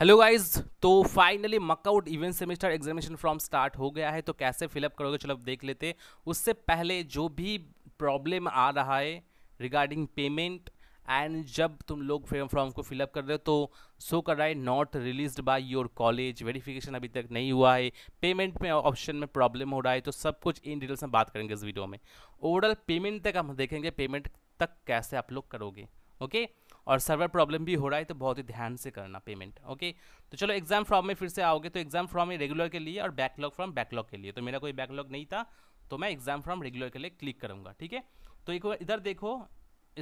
hello guys तो finally मकआउट even semester examination form start हो गया है तो कैसे फिलअप करोगे चलो देख लेते उससे पहले जो भी प्रॉब्लम आ रहा है रिगार्डिंग पेमेंट एंड जब तुम लोग फ्रेम फॉर्म को फिलअप कर रहे हो तो शो कर रहा है not release by your college verification अभी तक नहीं हुआ है पेमेंट में ऑप्शन में प्रॉब्लम हो रहा है तो सब कुछ इन डिटेल्स में बात करेंगे इस वीडियो में ओवरऑल पेमेंट तक हम देखेंगे पेमेंट तक कैसे आप लोग करोगे ओके और सर्वर प्रॉब्लम भी हो रहा है तो बहुत ही ध्यान से करना पेमेंट ओके तो चलो एग्जाम फॉर्म में फिर से आओगे तो एग्जाम फॉर्म में रेगुलर के लिए और बैकलॉग फॉर्म बैकलॉग के लिए तो मेरा कोई बैकलॉग नहीं था तो मैं एग्जाम फॉर्म रेगुलर के लिए क्लिक करूँगा ठीक है तो एक बार इधर देखो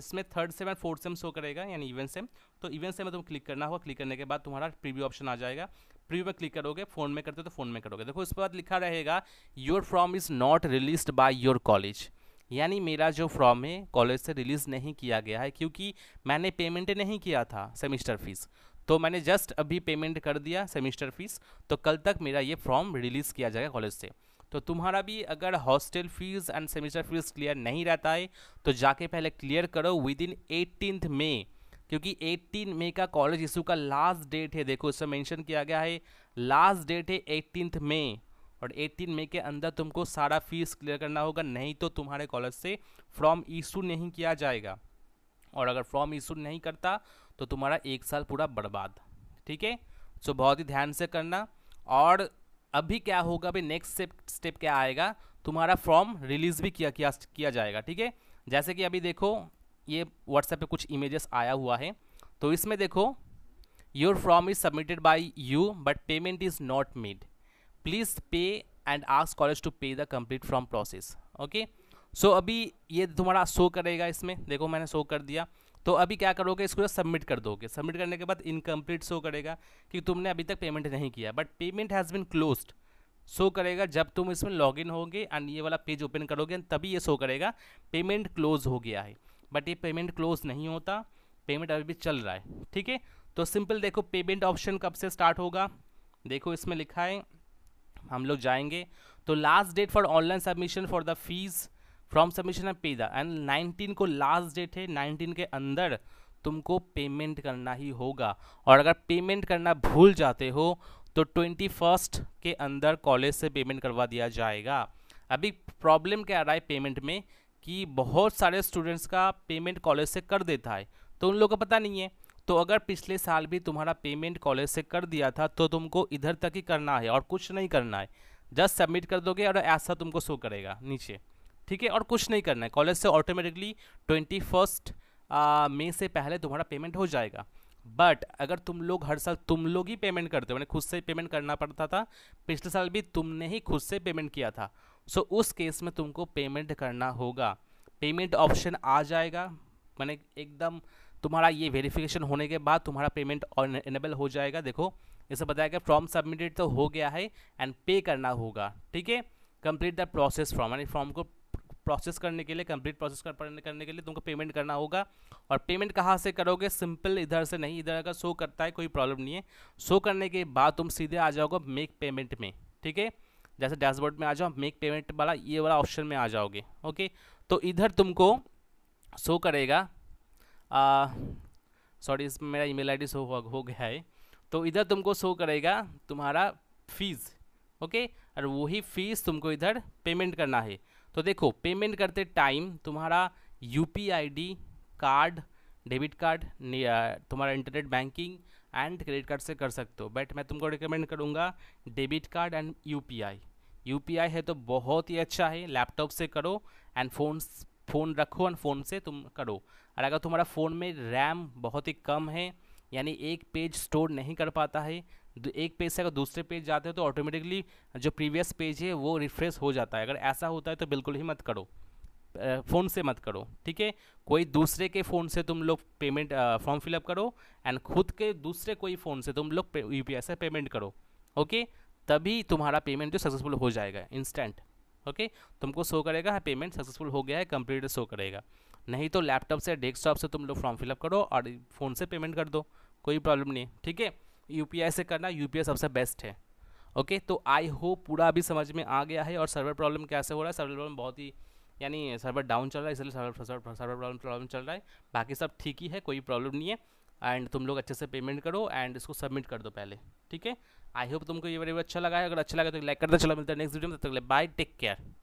इसमें third sem and fourth sem show करेगा यानी इवेंट सेम तो इवेंट सेम में तुम क्लिक करना होगा क्लिक करने के बाद तुम्हारा प्रीव्यू ऑप्शन आ जाएगा प्रीव्यू में क्लिक करोगे फोन में करते हो तो फोन में करोगे देखो उस पर बाद लिखा रहेगा your form is not release by your college यानी मेरा जो फॉर्म है कॉलेज से रिलीज़ नहीं किया गया है क्योंकि मैंने पेमेंट नहीं किया था सेमिस्टर फ़ीस तो मैंने जस्ट अभी पेमेंट कर दिया सेमिस्टर फ़ीस तो कल तक मेरा ये फॉर्म रिलीज़ किया जाएगा कॉलेज से तो तुम्हारा भी अगर hostel fees and semester fees clear नहीं रहता है तो जाके पहले क्लियर करो विद इन एटीन मे क्योंकि 18 मई का कॉलेज इशू का लास्ट डेट है देखो इसमें मेंशन किया गया है लास्ट डेट है एटीन मई और 18 मई के अंदर तुमको सारा फीस क्लियर करना होगा नहीं तो तुम्हारे कॉलेज से फॉर्म इशू नहीं किया जाएगा और अगर फॉर्म इशू नहीं करता तो तुम्हारा एक साल पूरा बर्बाद ठीक है सो बहुत ही ध्यान से करना और अभी क्या होगा अभी नेक्स्ट स्टेप क्या आएगा तुम्हारा फॉर्म रिलीज़ भी किया किया किया जाएगा ठीक है जैसे कि अभी देखो ये व्हाट्सएप पे कुछ इमेजेस आया हुआ है तो इसमें देखो your form is submitted by you but payment is not made please pay and ask college to pay the complete form process okay so अभी ये तुम्हारा शो करेगा इसमें देखो मैंने शो कर दिया तो अभी क्या करोगे इसको सबमिट कर दोगे सबमिट करने के बाद इनकम्प्लीट शो करेगा कि तुमने अभी तक पेमेंट नहीं किया but payment has been closed show करेगा जब तुम इसमें लॉग इन होगे एंड ये वाला पेज ओपन करोगे तभी ये शो करेगा पेमेंट क्लोज हो गया है बट ये पेमेंट क्लोज नहीं होता पेमेंट अभी भी चल रहा है ठीक है तो सिंपल देखो पेमेंट ऑप्शन कब से स्टार्ट होगा देखो इसमें लिखा है हम लोग जाएंगे तो last date for online submission for the fees form submission and pay the and nineteen को लास्ट डेट है नाइनटीन के अंदर तुमको पेमेंट करना ही होगा और अगर पेमेंट करना भूल जाते हो तो ट्वेंटी फर्स्ट के अंदर कॉलेज से पेमेंट करवा दिया जाएगा अभी प्रॉब्लम क्या आ रहा है पेमेंट में कि बहुत सारे स्टूडेंट्स का पेमेंट कॉलेज से कर देता है तो उन लोगों को पता नहीं है तो अगर पिछले साल भी तुम्हारा पेमेंट कॉलेज से कर दिया था तो तुमको इधर तक ही करना है और कुछ नहीं करना है जस्ट सबमिट कर दोगे और ऐसा तुमको शो करेगा नीचे ठीक है और कुछ नहीं करना है कॉलेज से ऑटोमेटिकली ट्वेंटी फर्स्ट मे से पहले तुम्हारा पेमेंट हो जाएगा बट अगर तुम लोग हर साल तुम लोग ही पेमेंट करते हो मैंने खुद से पेमेंट करना पड़ता था पिछले साल भी तुमने ही खुद से पेमेंट किया था सो so, उस केस में तुमको पेमेंट करना होगा पेमेंट ऑप्शन आ जाएगा मैंने एकदम तुम्हारा ये वेरिफिकेशन होने के बाद तुम्हारा पेमेंट इनेबल हो जाएगा देखो इसे बताया गया फॉर्म सबमिटेड तो हो गया है एंड पे करना होगा ठीक है कंप्लीट द प्रोसेस फॉर्म यानी फॉर्म को प्रोसेस करने के लिए कंप्लीट प्रोसेस कर, करने के लिए तुमको पेमेंट करना होगा और पेमेंट कहाँ से करोगे सिंपल इधर से नहीं इधर अगर शो करता है कोई प्रॉब्लम नहीं है शो करने के बाद तुम सीधे आ जाओगे मेक पेमेंट में ठीक है जैसे डैशबोर्ड में आ जाओ मेक पेमेंट वाला ये वाला ऑप्शन में आ जाओगे ओके तो इधर तुमको शो करेगा सॉरी इसमें मेरा ईमेल आईडी शो हो गया है तो इधर तुमको शो करेगा तुम्हारा फीस ओके और वही फीस तुमको इधर पेमेंट करना है तो देखो पेमेंट करते टाइम तुम्हारा U P card debit card तुम्हारा internet banking and credit card से कर सकते हो बट मैं तुमको रिकमेंड करूँगा debit card and U P I U P I है तो बहुत ही अच्छा है लैपटॉप से करो एंड फ़ोन फ़ोन रखो और फ़ोन से तुम करो और अगर तुम्हारा फ़ोन में रैम बहुत ही कम है यानी एक पेज स्टोर नहीं कर पाता है एक पेज से अगर दूसरे पेज जाते हो तो ऑटोमेटिकली जो प्रीवियस पेज है वो रिफ्रेश हो जाता है अगर ऐसा होता है तो बिल्कुल ही मत करो फ़ोन से मत करो ठीक है कोई दूसरे के फ़ोन से तुम लोग पेमेंट फॉर्म फिलअप करो एंड खुद के दूसरे कोई फ़ोन से तुम लोग यू से पेमेंट करो ओके तभी तुम्हारा पेमेंट जो सक्सेसफुल हो जाएगा इंस्टेंट ओके तुमको शो करेगा पेमेंट सक्सेसफुल हो गया है कंप्लीट शो करेगा नहीं तो लैपटॉप से डेस्कटॉप से तुम लोग फॉर्म फिलअप करो और फ़ोन से पेमेंट कर दो कोई प्रॉब्लम नहीं ठीक है यू से करना यू सबसे बेस्ट है ओके तो आई होप पूरा अभी समझ में आ गया है और सर्वर प्रॉब्लम कैसे हो रहा है सर्वर प्रॉब्लम बहुत ही यानी सर्वर डाउन चल रहा है इसलिए सर्वर सर्वर प्रॉब्लम प्रॉब्लम चल रहा है बाकी सब ठीक ही है कोई प्रॉब्लम नहीं है एंड तुम लोग अच्छे से पेमेंट करो एंड इसको सबमिट कर दो पहले ठीक है आई होप तुमको ये वीडियो अच्छा लगा है अगर अच्छा लगा तो लाइक कर दो चलो मिलता है नेक्स्ट वीडियो में तब तक बाय टेक केयर